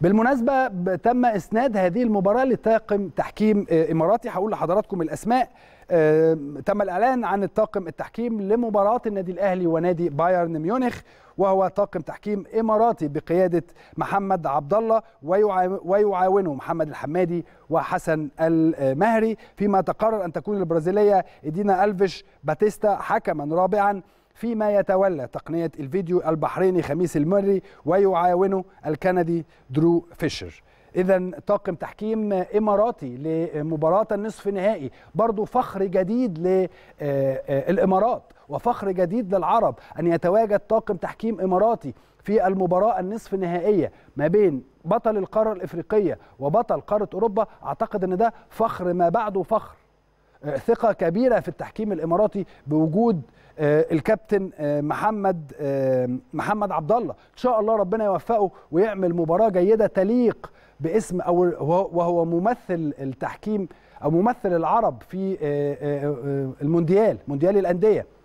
بالمناسبه تم اسناد هذه المباراه لطاقم تحكيم آه، اماراتي هقول لحضراتكم الاسماء آه، تم الاعلان عن الطاقم التحكيم لمباراه النادي الاهلي ونادي بايرن ميونخ وهو طاقم تحكيم اماراتي بقياده محمد عبد الله ويعاونه محمد الحمادي وحسن المهري فيما تقرر ان تكون البرازيليه ايدينا الفيش باتيستا حكما رابعا فيما يتولى تقنية الفيديو البحريني خميس المري ويعاونه الكندي درو فيشر إذا طاقم تحكيم إماراتي لمباراة النصف النهائي برضو فخر جديد للإمارات آه، آه، وفخر جديد للعرب أن يتواجد طاقم تحكيم إماراتي في المباراة النصف النهائية ما بين بطل القارة الإفريقية وبطل قارة أوروبا أعتقد أن ده فخر ما بعده فخر ثقه كبيره في التحكيم الاماراتي بوجود آه، الكابتن آه، محمد آه، محمد عبد الله ان شاء الله ربنا يوفقه ويعمل مباراه جيده تليق باسم او وهو ممثل التحكيم او ممثل العرب في المونديال مونديال الانديه